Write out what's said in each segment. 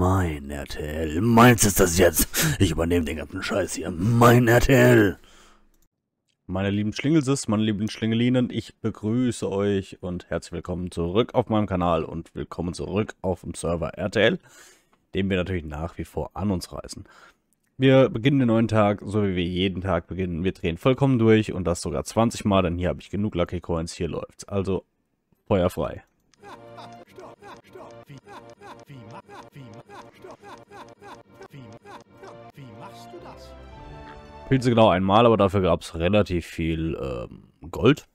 Mein RTL. Meins ist das jetzt. Ich übernehme den ganzen Scheiß hier. Mein RTL. Meine lieben Schlingelsis, meine lieben Schlingelinen, ich begrüße euch und herzlich willkommen zurück auf meinem Kanal und willkommen zurück auf dem Server RTL, den wir natürlich nach wie vor an uns reißen. Wir beginnen den neuen Tag, so wie wir jeden Tag beginnen. Wir drehen vollkommen durch und das sogar 20 Mal, denn hier habe ich genug Lucky Coins, hier läuft's. Also, feuerfrei. Stopp, stopp, stopp. Wie, ma wie, wie, wie machst du das? Pilze genau einmal, aber dafür gab es relativ viel ähm, Gold.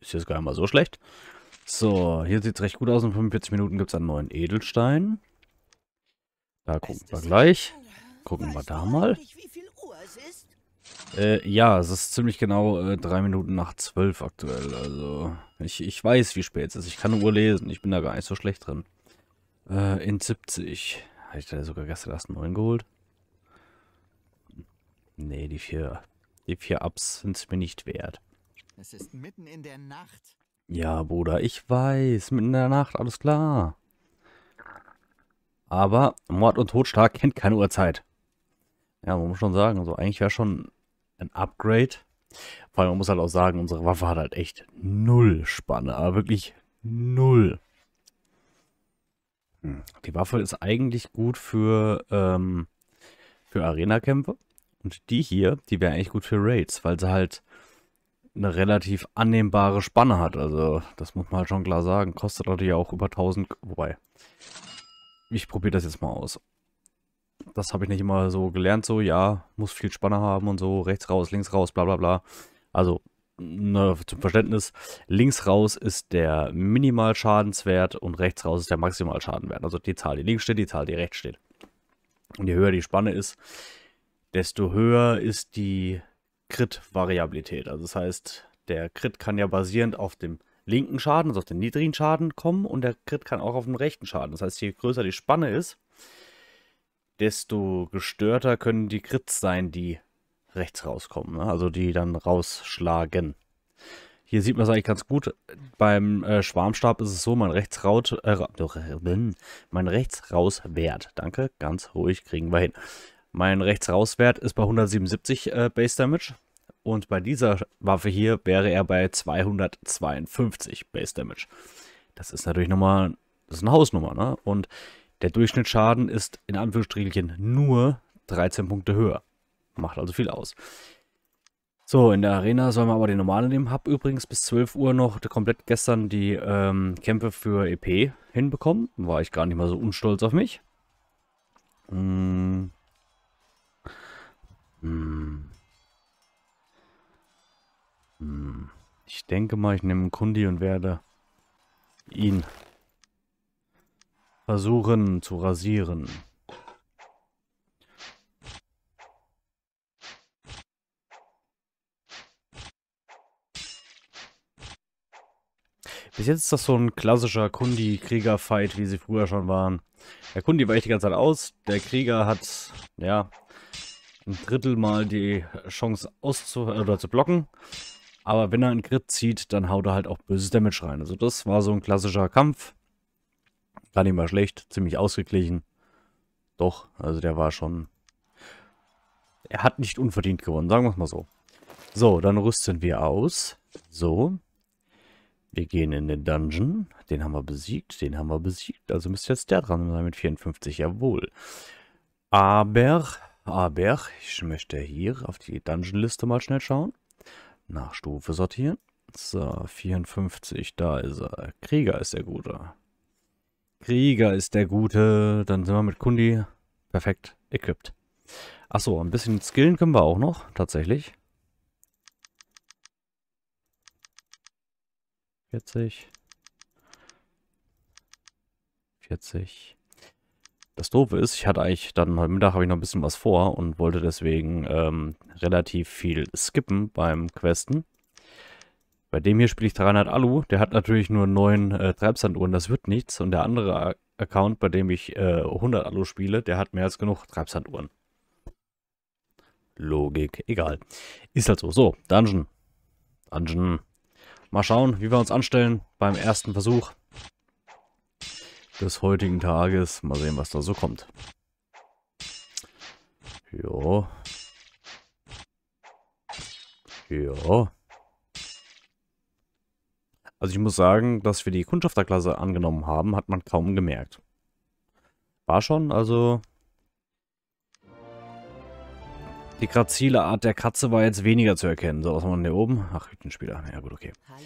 Ist jetzt gar nicht mal so schlecht. So, hier sieht es recht gut aus. In 45 Minuten gibt es einen neuen Edelstein. Da gucken wir gleich. Gucken wir da mal. Äh, ja, es ist ziemlich genau äh, drei Minuten nach zwölf aktuell. Also, ich, ich weiß, wie spät es ist. Ich kann eine Uhr lesen. Ich bin da gar nicht so schlecht drin. Äh, in 70. Hatte ich da sogar gestern erst 9 geholt? Nee, die vier, die vier Ups sind es mir nicht wert. Es ist mitten in der Nacht. Ja, Bruder, ich weiß. Mitten in der Nacht, alles klar. Aber Mord und Totschlag kennt keine Uhrzeit. Ja, man muss schon sagen, also eigentlich wäre schon ein Upgrade. Vor allem, man muss halt auch sagen, unsere Waffe hat halt echt null Spanne, aber wirklich null. Die Waffe ist eigentlich gut für, ähm, für Arena-Kämpfe. Und die hier, die wäre eigentlich gut für Raids, weil sie halt eine relativ annehmbare Spanne hat. Also, das muss man halt schon klar sagen. Kostet natürlich auch über 1000. Wobei, ich probiere das jetzt mal aus. Das habe ich nicht immer so gelernt, so, ja, muss viel Spanne haben und so, rechts raus, links raus, bla bla bla. Also, na, ne, zum Verständnis, links raus ist der Minimalschadenswert und rechts raus ist der Maximalschadenwert. Also die Zahl, die links steht, die Zahl, die rechts steht. Und je höher die Spanne ist, desto höher ist die Crit-Variabilität. Also das heißt, der Crit kann ja basierend auf dem linken Schaden, also auf den niedrigen Schaden kommen und der Crit kann auch auf dem rechten Schaden. Das heißt, je größer die Spanne ist, desto gestörter können die Crits sein, die rechts rauskommen, ne? also die dann rausschlagen. Hier sieht man es eigentlich ganz gut. Beim äh, Schwarmstab ist es so, mein Rechtsraut, äh, äh mein Rechtsrauswert, danke, ganz ruhig kriegen wir hin. Mein Rechtsrauswert ist bei 177 äh, Base Damage und bei dieser Waffe hier wäre er bei 252 Base Damage. Das ist natürlich nochmal, das ist eine Hausnummer, ne? Und der Durchschnittsschaden ist in Anführungsstrichen nur 13 Punkte höher. Macht also viel aus. So, in der Arena sollen wir aber den normalen nehmen. Hab übrigens bis 12 Uhr noch komplett gestern die ähm, Kämpfe für EP hinbekommen. War ich gar nicht mal so unstolz auf mich. Hm. Hm. Hm. Ich denke mal, ich nehme Kundi und werde ihn versuchen zu rasieren. Bis jetzt ist das so ein klassischer Kundi-Krieger-Fight, wie sie früher schon waren. Der Kundi weicht die ganze Zeit aus. Der Krieger hat, ja, ein Drittel mal die Chance auszu oder zu blocken. Aber wenn er einen Crit zieht, dann haut er halt auch böses Damage rein. Also das war so ein klassischer Kampf. Gar nicht mal schlecht, ziemlich ausgeglichen. Doch, also der war schon... Er hat nicht unverdient gewonnen, sagen wir es mal so. So, dann rüsten wir aus. So. Wir gehen in den Dungeon. Den haben wir besiegt, den haben wir besiegt. Also müsste jetzt der dran sein mit 54, jawohl. Aber, aber, ich möchte hier auf die Dungeon-Liste mal schnell schauen. Nach Stufe sortieren. So, 54, da ist er. Krieger ist der Gute. Krieger ist der Gute. Dann sind wir mit Kundi perfekt equipped. Achso, ein bisschen skillen können wir auch noch, tatsächlich. 40. 40. Das Doofe ist, ich hatte eigentlich dann heute Mittag habe ich noch ein bisschen was vor und wollte deswegen ähm, relativ viel skippen beim Questen. Bei dem hier spiele ich 300 Alu. Der hat natürlich nur 9 äh, Treibsanduhren, das wird nichts. Und der andere äh, Account, bei dem ich äh, 100 Alu spiele, der hat mehr als genug Treibsanduhren. Logik, egal. Ist halt so. So, Dungeon. Dungeon. Mal schauen, wie wir uns anstellen beim ersten Versuch des heutigen Tages. Mal sehen, was da so kommt. Jo. Jo. Also ich muss sagen, dass wir die Kundschafterklasse angenommen haben, hat man kaum gemerkt. War schon, also Die grazile Art der Katze war jetzt weniger zu erkennen. So, was haben wir denn hier oben? Ach, Hüttenspieler. Ja, gut, okay. Hallo.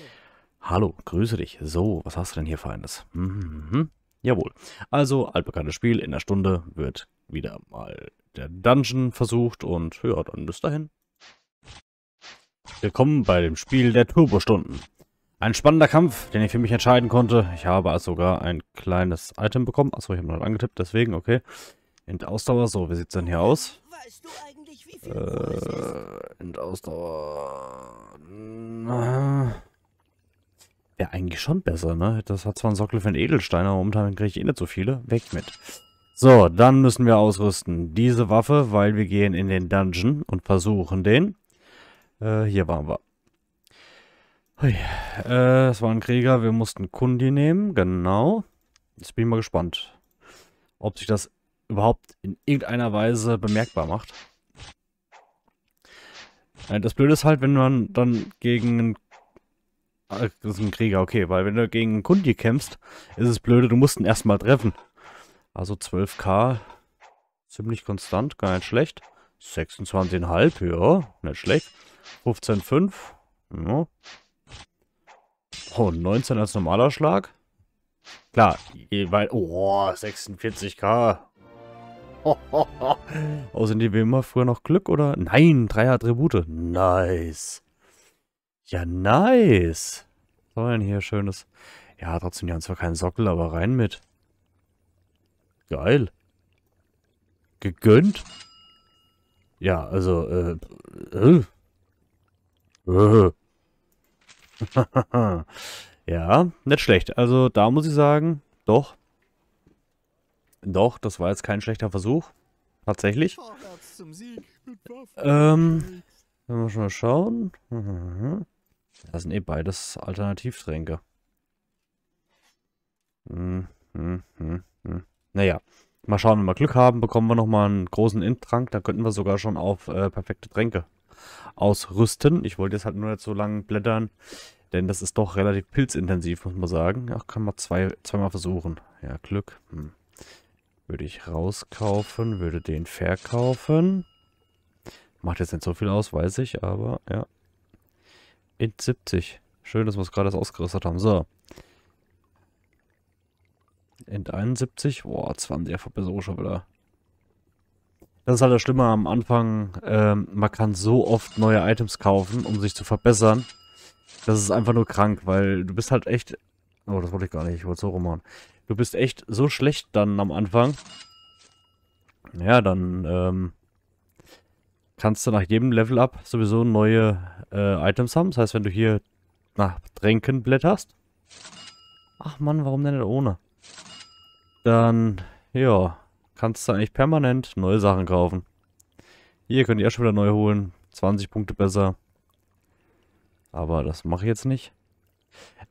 Hallo, grüße dich. So, was hast du denn hier Feines? Mhm, mhm. Jawohl. Also, altbekanntes Spiel. In der Stunde wird wieder mal der Dungeon versucht und ja, dann bis dahin. Willkommen bei dem Spiel der Turbostunden. Ein spannender Kampf, den ich für mich entscheiden konnte. Ich habe also sogar ein kleines Item bekommen. Achso, ich habe noch angetippt, deswegen, okay. In der Ausdauer, so, wie sieht es denn hier aus? Weißt du eigentlich äh, Endausdauer. Ah. Wäre eigentlich schon besser, ne? Das hat zwar einen Sockel für einen Edelstein, aber momentan kriege ich eh nicht so viele. Weg mit. So, dann müssen wir ausrüsten. Diese Waffe, weil wir gehen in den Dungeon und versuchen den. Äh, hier waren wir. Hui. Äh, es war ein Krieger, wir mussten Kundi nehmen, genau. Jetzt bin ich mal gespannt, ob sich das überhaupt in irgendeiner Weise bemerkbar macht. Äh, das Blöde ist halt, wenn man dann gegen einen äh, das ist ein Krieger, okay, weil wenn du gegen einen Kundi kämpfst, ist es blöde, du musst ihn erstmal treffen. Also 12k, ziemlich konstant, gar nicht schlecht. 26,5, ja, nicht schlecht. 15,5, ja. Oh, 19 als normaler Schlag. Klar, jeweils, oh, 46k, oh, sind die wie immer früher noch Glück oder? Nein, drei Attribute. Nice. Ja, nice. Was soll denn hier Schönes? Ja, trotzdem, die haben zwar keinen Sockel, aber rein mit. Geil. Gegönnt? Ja, also, äh, äh. äh. ja, nicht schlecht. Also, da muss ich sagen, doch, doch, das war jetzt kein schlechter Versuch. Tatsächlich. Ähm, wenn wir schon mal schauen. Mhm. Das sind eh beides Alternativtränke. Hm, hm, hm, hm. Naja, mal schauen, wenn wir Glück haben, bekommen wir nochmal einen großen Int-Trank. Da könnten wir sogar schon auf äh, perfekte Tränke ausrüsten. Ich wollte jetzt halt nur jetzt so lang blättern, denn das ist doch relativ pilzintensiv, muss man sagen. Ach, kann man zwei, zweimal versuchen. Ja, Glück. Hm. Würde ich rauskaufen, würde den verkaufen. Macht jetzt nicht so viel aus, weiß ich, aber ja. In 70. Schön, dass wir es gerade ausgerüstet haben. So. End 71. Boah, 20er Verbesserung schon wieder. Das ist halt das Schlimme am Anfang. Ähm, man kann so oft neue Items kaufen, um sich zu verbessern. Das ist einfach nur krank, weil du bist halt echt... Oh, das wollte ich gar nicht. Ich wollte so rumhauen. Du bist echt so schlecht dann am Anfang. Ja, dann ähm, kannst du nach jedem Level-Up sowieso neue äh, Items haben. Das heißt, wenn du hier nach Tränken blätterst. Ach man, warum denn nicht ohne? Dann, ja, kannst du eigentlich permanent neue Sachen kaufen. Hier könnt ihr schon wieder neu holen. 20 Punkte besser. Aber das mache ich jetzt nicht.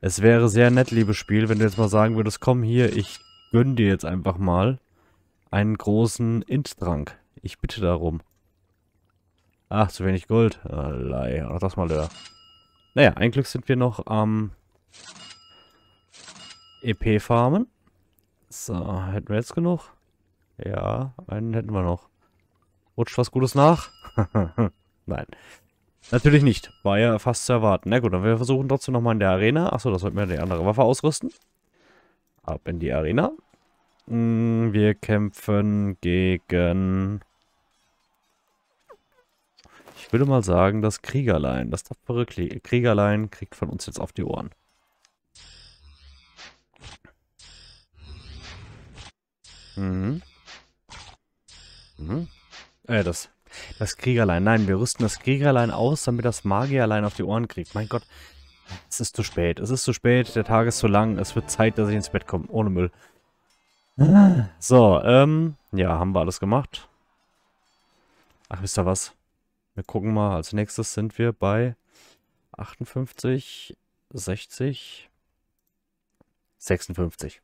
Es wäre sehr nett, liebes Spiel, wenn du jetzt mal sagen würdest, komm hier, ich gönn dir jetzt einfach mal einen großen int drank Ich bitte darum. Ach, zu wenig Gold. Allei, auch das mal da. Naja, ein Glück sind wir noch am EP-Farmen. So, hätten wir jetzt genug? Ja, einen hätten wir noch. Rutscht was Gutes nach? Nein. Nein. Natürlich nicht. War ja fast zu erwarten. Na gut, dann wir versuchen trotzdem nochmal in der Arena. Achso, das sollten wir die andere Waffe ausrüsten. Ab in die Arena. Hm, wir kämpfen gegen... Ich würde mal sagen, das Kriegerlein. Das tapfere Kriegerlein kriegt von uns jetzt auf die Ohren. Mhm. Mhm. Äh, das das Kriegerlein. Nein, wir rüsten das Kriegerlein aus, damit das Magierlein auf die Ohren kriegt. Mein Gott, es ist zu spät. Es ist zu spät, der Tag ist zu lang. Es wird Zeit, dass ich ins Bett komme. Ohne Müll. So, ähm, ja, haben wir alles gemacht. Ach, wisst ihr was? Wir gucken mal, als nächstes sind wir bei 58, 60, 56.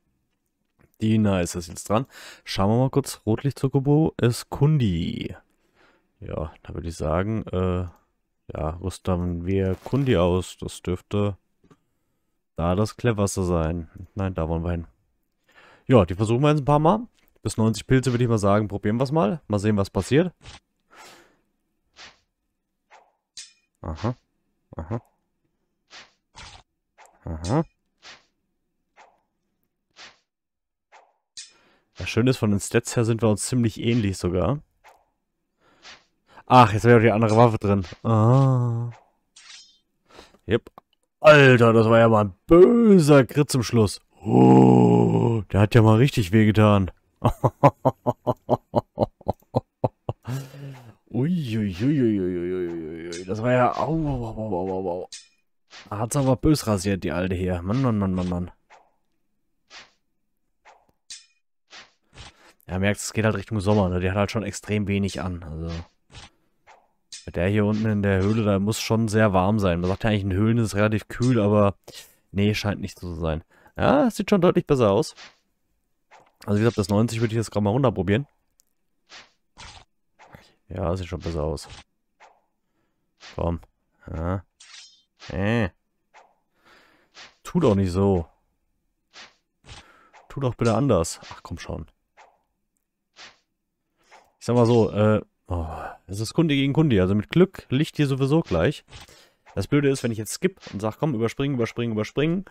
Dina ist jetzt dran. Schauen wir mal kurz. Rotlicht-Zuckobo ist Kundi. Ja, da würde ich sagen, äh, ja, rüstern wir Kundi aus. Das dürfte da das cleverste sein. Nein, da wollen wir hin. Ja, die versuchen wir jetzt ein paar Mal. Bis 90 Pilze würde ich mal sagen, probieren wir es mal. Mal sehen, was passiert. Aha. Aha. Aha. Das Schöne ist, von den Stats her sind wir uns ziemlich ähnlich sogar. Ach, jetzt wäre die andere Waffe drin. Ah. Yep. Alter, das war ja mal ein böser Grit zum Schluss. Oh, der hat ja mal richtig wehgetan. Uiuiuiuiuiui. Das war ja... Au, au, au, au, au. Hat's aber bös rasiert, die Alte hier. Mann, Mann, Mann, Mann, Mann. Ja, merkst, es geht halt Richtung Sommer, ne? Die hat halt schon extrem wenig an, also... Der hier unten in der Höhle, da muss schon sehr warm sein. Man sagt ja eigentlich, in Höhlen ist es relativ kühl, aber nee, scheint nicht so zu sein. Ja, es sieht schon deutlich besser aus. Also wie gesagt, das 90 würde ich jetzt gerade mal runterprobieren. Ja, sieht schon besser aus. Komm. Ja. Äh. Tut doch nicht so. Tu doch bitte anders. Ach komm schon. Ich sag mal so, äh, Oh, es ist Kunde gegen Kunde. Also mit Glück liegt hier sowieso gleich. Das Blöde ist, wenn ich jetzt skip und sage, komm, überspringen, überspringen, überspringen,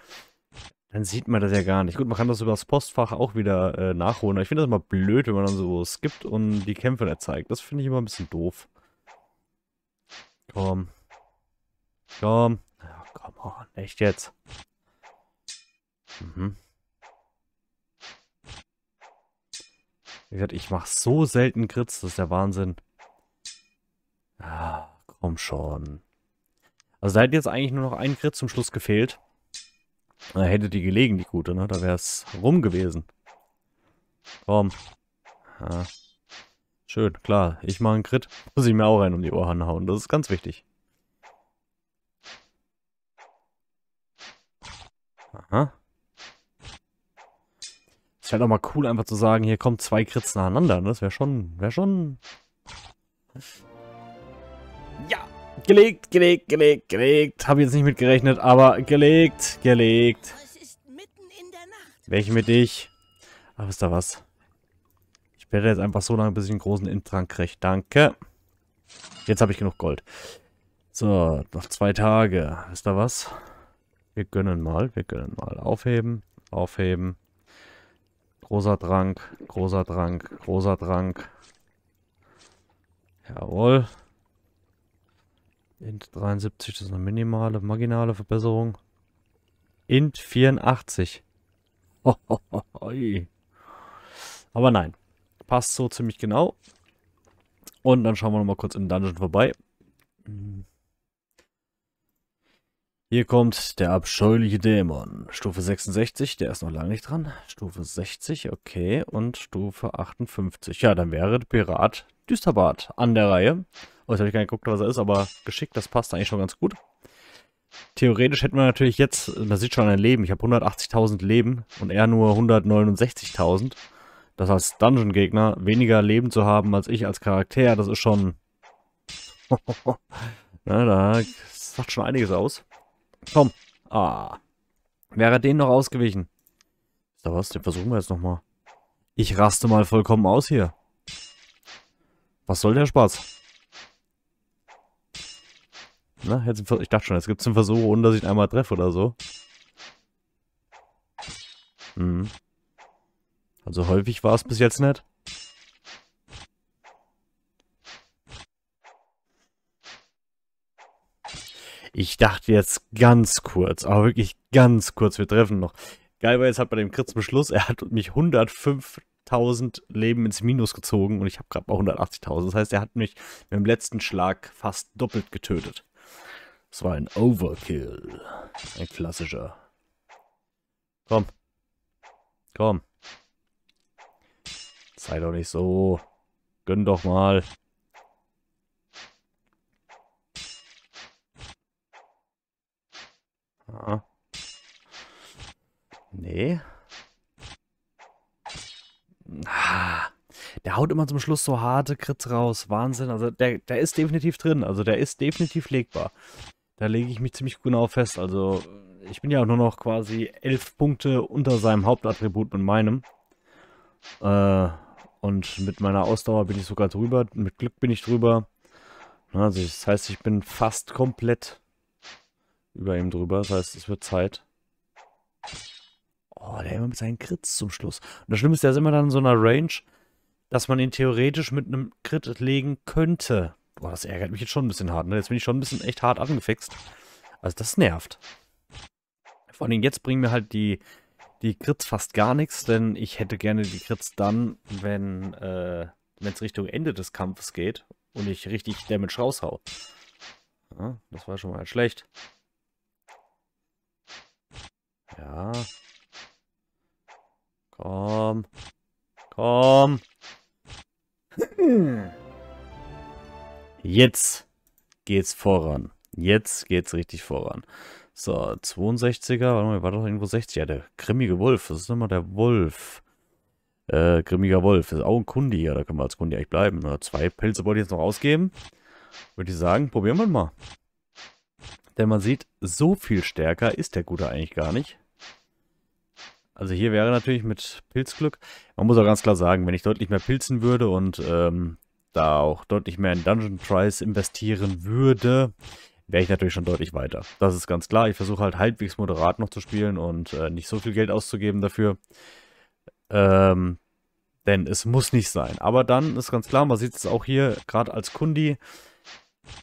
dann sieht man das ja gar nicht. Gut, man kann das über das Postfach auch wieder äh, nachholen. Aber ich finde das immer blöd, wenn man dann so skippt und die Kämpfe nicht zeigt. Das finde ich immer ein bisschen doof. Komm. Komm. Ja, come on. Echt jetzt. Mhm. Wie gesagt, ich mache so selten Grits, das ist der Wahnsinn. Ah, komm schon. Also da hätte jetzt eigentlich nur noch ein Grit zum Schluss gefehlt. Da hätte die gelegen, die gute, ne? Da wäre es rum gewesen. Komm. Ah. Schön, klar. Ich mache einen Crit. Muss ich mir auch rein um die Ohren hauen. Das ist ganz wichtig. Aha. Ist halt auch mal cool, einfach zu sagen, hier kommen zwei Kritz nacheinander. Ne? Das wäre schon, wäre schon... Ja, gelegt, gelegt, gelegt, gelegt. Habe jetzt nicht mitgerechnet, aber gelegt, gelegt. Welche mit dich? Ach, ist da was? Ich werde jetzt einfach so lange, bis ich einen großen Intrank kriege. Danke. Jetzt habe ich genug Gold. So, noch zwei Tage. Ist da was? Wir gönnen mal, wir gönnen mal. Aufheben, aufheben. Großer Drang, großer Drang, großer Drang. Jawohl. Int 73, das ist eine minimale, marginale Verbesserung. Int 84. Ho, Aber nein, passt so ziemlich genau. Und dann schauen wir nochmal kurz im Dungeon vorbei. Hier kommt der abscheuliche Dämon. Stufe 66, der ist noch lange nicht dran. Stufe 60, okay. Und Stufe 58. Ja, dann wäre der Pirat Düsterbart an der Reihe. Oh, jetzt habe ich gar nicht geguckt, was er ist, aber geschickt, das passt eigentlich schon ganz gut. Theoretisch hätten wir natürlich jetzt, man sieht schon ein Leben, ich habe 180.000 Leben und er nur 169.000. Das als Dungeon-Gegner weniger Leben zu haben als ich als Charakter, das ist schon... Na, da sagt schon einiges aus. Komm. Ah. Wäre den noch ausgewichen. Ist da was? Den versuchen wir jetzt nochmal. Ich raste mal vollkommen aus hier. Was soll der Spaß? Na, jetzt, ich dachte schon, jetzt gibt es einen Versuch, ohne dass ich ihn einmal treffe oder so. Hm. Also häufig war es bis jetzt nicht. Ich dachte jetzt ganz kurz, aber wirklich ganz kurz, wir treffen noch. Geil war jetzt halt bei dem Kritz Beschluss, er hat mich 105.000 Leben ins Minus gezogen und ich habe gerade mal 180.000. Das heißt, er hat mich mit dem letzten Schlag fast doppelt getötet. Das war ein Overkill. Ein klassischer. Komm. Komm. Sei doch nicht so. Gönn doch mal. Nee. Ah. Der haut immer zum Schluss so harte Crits raus. Wahnsinn. Also der, der ist definitiv drin. Also der ist definitiv legbar. Da lege ich mich ziemlich genau fest. Also ich bin ja auch nur noch quasi elf Punkte unter seinem Hauptattribut mit meinem. Äh, und mit meiner Ausdauer bin ich sogar drüber. Mit Glück bin ich drüber. Also das heißt, ich bin fast komplett über ihm drüber. Das heißt, es wird Zeit. Oh, der immer mit seinen Crits zum Schluss. Und das Schlimme ist, der ist immer dann in so einer Range, dass man ihn theoretisch mit einem Crit legen könnte. Boah, das ärgert mich jetzt schon ein bisschen hart. Ne? Jetzt bin ich schon ein bisschen echt hart angefixt. Also das nervt. Vor allem jetzt bringen mir halt die, die Crits fast gar nichts, denn ich hätte gerne die Crits dann, wenn äh, es Richtung Ende des Kampfes geht und ich richtig Damage raushau. Ja, das war schon mal schlecht. Ja. Komm. Komm. Jetzt geht's voran. Jetzt geht's richtig voran. So, 62er. Warte mal, war doch irgendwo 60. Ja, der grimmige Wolf. Das ist immer der Wolf. Äh, grimmiger Wolf. Das ist auch ein Kundi hier. da können wir als Kundi eigentlich bleiben. Na, zwei Pilze wollte ich jetzt noch ausgeben. Würde ich sagen, probieren wir mal. Denn man sieht, so viel stärker ist der Gute eigentlich gar nicht. Also hier wäre natürlich mit Pilzglück, man muss auch ganz klar sagen, wenn ich deutlich mehr pilzen würde und ähm, da auch deutlich mehr in Dungeon Price investieren würde, wäre ich natürlich schon deutlich weiter. Das ist ganz klar. Ich versuche halt halbwegs moderat noch zu spielen und äh, nicht so viel Geld auszugeben dafür. Ähm, denn es muss nicht sein. Aber dann ist ganz klar, man sieht es auch hier, gerade als Kundi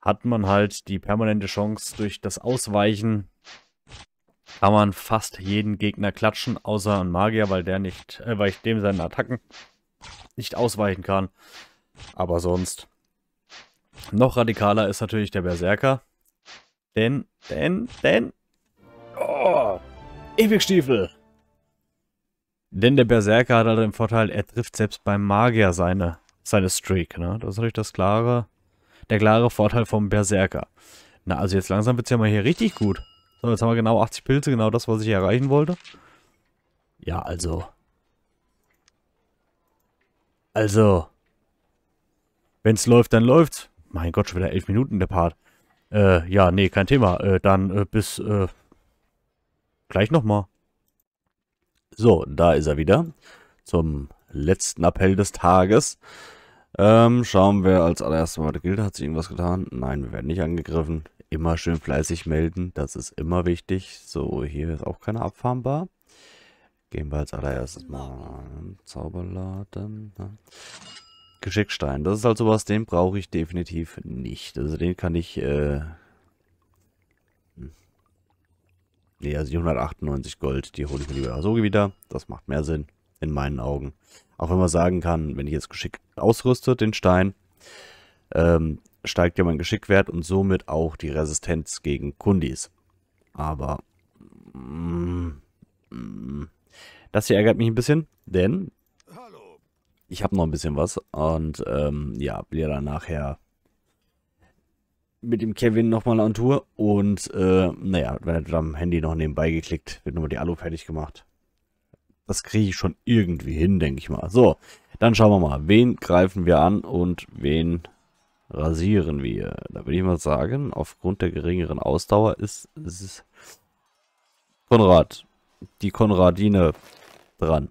hat man halt die permanente Chance durch das Ausweichen kann man fast jeden Gegner klatschen, außer ein Magier, weil der nicht, äh, weil ich dem seinen Attacken nicht ausweichen kann. Aber sonst. Noch radikaler ist natürlich der Berserker. Denn, denn, denn. Oh, Ewigstiefel. Denn der Berserker hat halt den Vorteil, er trifft selbst beim Magier seine, seine Streak. Ne? Das ist natürlich das klare, der klare Vorteil vom Berserker. Na, also jetzt langsam wird es ja mal hier richtig gut. So, jetzt haben wir genau 80 Pilze, genau das, was ich erreichen wollte. Ja, also. Also. Wenn's läuft, dann läuft's. Mein Gott, schon wieder 11 Minuten der Part. Äh, ja, nee, kein Thema. Äh, dann äh, bis äh, gleich nochmal. So, da ist er wieder. Zum letzten Appell des Tages. Ähm, schauen wir als allererstes mal, die Gilde hat sich irgendwas getan. Nein, wir werden nicht angegriffen immer schön fleißig melden. Das ist immer wichtig. So, hier ist auch keiner abfahrbar. Gehen wir als allererstes mal Zauberladen. Ne? Geschickstein. Das ist halt sowas, den brauche ich definitiv nicht. Also den kann ich... Äh ne, also die 198 Gold, die hole ich mir lieber so wieder. Das macht mehr Sinn, in meinen Augen. Auch wenn man sagen kann, wenn ich jetzt geschickt ausrüste, den Stein, ähm, steigt ja mein Geschickwert und somit auch die Resistenz gegen Kundis. Aber mm, mm, das hier ärgert mich ein bisschen, denn ich habe noch ein bisschen was und ähm, ja, bin ja dann nachher mit dem Kevin nochmal an Tour und äh, naja, wenn er am Handy noch nebenbei geklickt, wird nochmal die Alu fertig gemacht. Das kriege ich schon irgendwie hin, denke ich mal. So, dann schauen wir mal, wen greifen wir an und wen rasieren wir. Da würde ich mal sagen, aufgrund der geringeren Ausdauer ist, ist Konrad, die Konradine dran.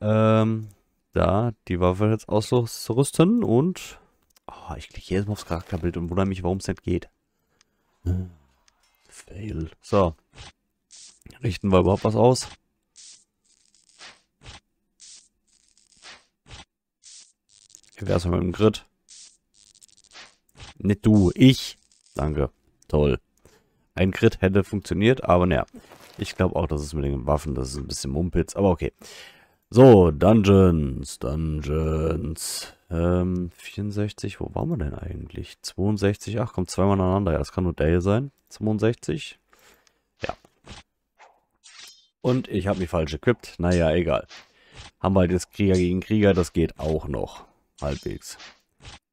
Ähm, da die Waffe jetzt ausrüsten und... Oh, ich klicke jedes Mal aufs Charakterbild und wundere mich, warum es nicht geht. Hm. Fail. So. Richten wir überhaupt was aus? Hier wäre es mit dem Grid. Nicht du, ich. Danke. Toll. Ein Crit hätte funktioniert, aber naja. Ich glaube auch, dass es mit den Waffen, das ist ein bisschen Mumpitz, aber okay. So, Dungeons, Dungeons. Ähm, 64, wo waren wir denn eigentlich? 62, ach, kommt zweimal aneinander. Ja, das kann nur der hier sein. 62. Ja. Und ich habe mich falsch equipped. Naja, egal. Haben wir halt jetzt Krieger gegen Krieger, das geht auch noch. Halbwegs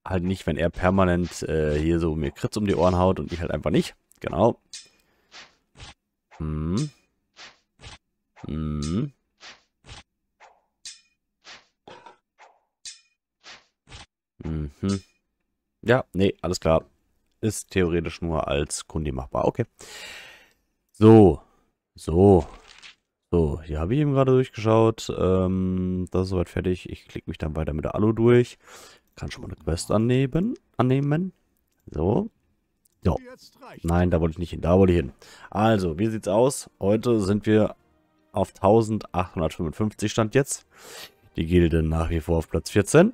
halt nicht, wenn er permanent äh, hier so mir Kritz um die Ohren haut und ich halt einfach nicht. Genau. Hm. Hm. Mhm. Ja, nee, alles klar. Ist theoretisch nur als Kundi machbar. Okay. So. So. So, hier habe ich eben gerade durchgeschaut. Ähm, das ist soweit fertig. Ich klicke mich dann weiter mit der Alu durch. Kann schon mal eine Quest annehmen. annehmen. So. So. Nein, da wollte ich nicht hin. Da wollte ich hin. Also, wie sieht's aus? Heute sind wir auf 1855 Stand jetzt. Die Gilde nach wie vor auf Platz 14.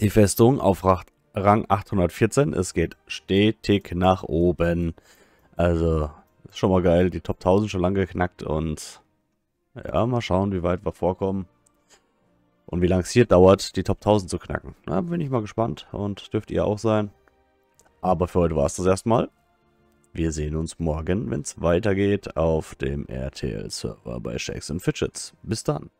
Die Festung auf Rang 814. Es geht stetig nach oben. Also, ist schon mal geil. Die Top 1000 schon lange geknackt und ja, mal schauen, wie weit wir vorkommen und wie lange es hier dauert, die Top 1000 zu knacken. Da bin ich mal gespannt und dürft ihr auch sein. Aber für heute war es das erstmal. Wir sehen uns morgen, wenn es weitergeht, auf dem RTL-Server bei Shakes and Fidgets. Bis dann.